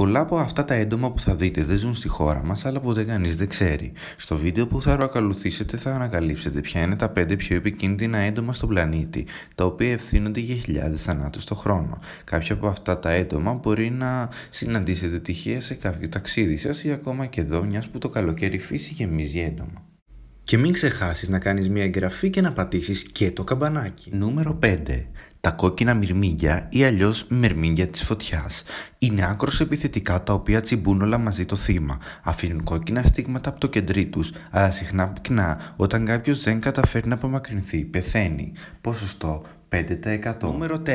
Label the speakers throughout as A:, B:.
A: Πολλά από αυτά τα έντομα που θα δείτε δεν ζουν στη χώρα μας, αλλά ποτέ κανείς δεν ξέρει. Στο βίντεο που θα ακολουθήσετε θα ανακαλύψετε ποια είναι τα 5 πιο επικίνδυνα έντομα στον πλανήτη, τα οποία ευθύνονται για χιλιάδες θανάτους το χρόνο. Κάποια από αυτά τα έντομα μπορεί να συναντήσετε τυχαία σε κάποιο ταξίδι σας ή ακόμα και εδώ, μιας που το καλοκαίρι φύση γεμίζει έντομα. Και μην ξεχάσεις να κάνεις μια εγγραφή και να πατήσεις και το καμπανάκι. Νούμερο 5. Τα κόκκινα μυρμήγκια ή αλλιώς μυρμήγκια της φωτιάς είναι άκρος επιθετικά τα οποία τσιμπούν όλα μαζί το θύμα. Αφήνουν κόκκινα στίγματα από το κεντρί τους, αλλά συχνά πυκνά όταν κάποιος δεν καταφέρει να απομακρυνθεί, πεθαίνει. Ποσοστό 5%. Νούμερο 4.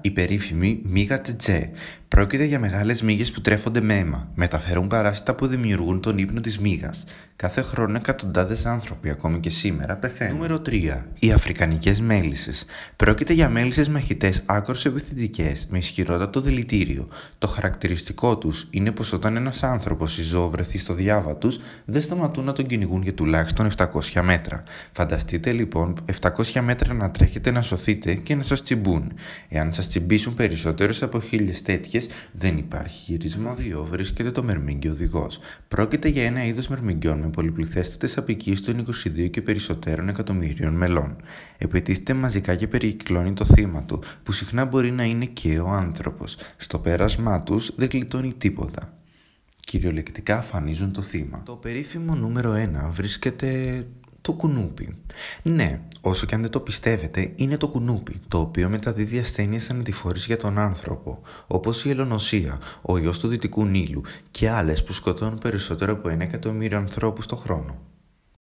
A: Η περίφημη μύγα τζετζέ. Πρόκειται για μεγάλες μύγες που τρέφονται με αίμα. Μεταφέρουν παράσιτα που δημιουργούν τον ύπνο της μύγας. Κάθε χρόνο εκατοντάδες άνθρωποι, ακόμη και σήμερα, πεθαίνουν. Νούμερο 3. Οι Αφρικανικές μέλισσες. Πρόκειται για μέλισσες Τέσσερι μαχητέ άκρο επιθετικές με ισχυρότατο δηλητήριο. Το χαρακτηριστικό τους είναι πως όταν ένας άνθρωπος ή ζώο βρεθεί στο διάβα τους, δεν σταματούν να τον κυνηγούν για τουλάχιστον 700 μέτρα. Φανταστείτε λοιπόν 700 μέτρα να τρέχετε να σωθείτε και να σας τσιμπούν. Εάν σας τσιμπήσουν περισσότερες από χίλιες τέτοιες, δεν υπάρχει γυρίσμα διό, βρίσκεται το μερμήγκι οδηγός. Πρόκειται για ένα είδος μερμηγκιών με πολυπληθέστατες απικίες των 22 και περισσότερων εκατομμυρίων μελών. Επιτίθεται μαζικά και περικυκλώνει το θύμα θέμα του, που συχνά μπορεί να είναι και ο άνθρωπος. Στο πέρασμά τους δεν κλειτώνει τίποτα. Κυριολεκτικά αφανίζουν το θύμα.
B: Το περίφημο νούμερο
A: 1 βρίσκεται το κουνούπι. Ναι, όσο και αν δεν το πιστεύετε, είναι το κουνούπι, το οποίο μεταδίδει ασθένειες ανατηφόρη για τον άνθρωπο, όπως η ελονοσία, ο ιό
B: του Δυτικού Νείλου και άλλες που σκοτώνουν περισσότερο από 1 εκατομμύριο ανθρώπους το χρόνο.